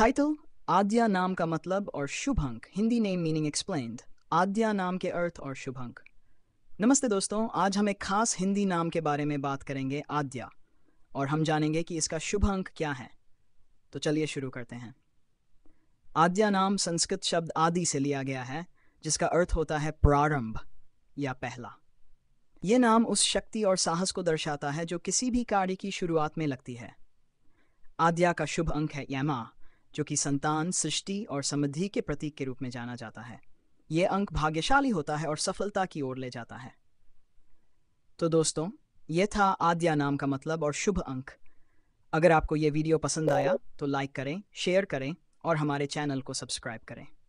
title आद्या नाम का मतलब और शुभ अंक Hindi name meaning explained Aadya नाम के अर्थ और शुभ अंक नमस्ते दोस्तों आज हम एक खास हिंदी नाम के बारे में बात करेंगे आद्या और हम जानेंगे कि इसका शुभ अंक क्या है तो चलिए शुरू करते हैं आद्या नाम संस्कृत शब्द आदि से लिया गया है जिसका अर्थ होता है प्रारंभ या पहला ये नाम उस शक्ति और साहस को दर्शाता है जो किसी भी कार्य की शुरुआत में लगती है आद्या का शुभ अंक है यमा जो कि संतान सृष्टि और समृद्धि के प्रतीक के रूप में जाना जाता है ये अंक भाग्यशाली होता है और सफलता की ओर ले जाता है तो दोस्तों यह था आद्या नाम का मतलब और शुभ अंक अगर आपको यह वीडियो पसंद आया तो लाइक करें शेयर करें और हमारे चैनल को सब्सक्राइब करें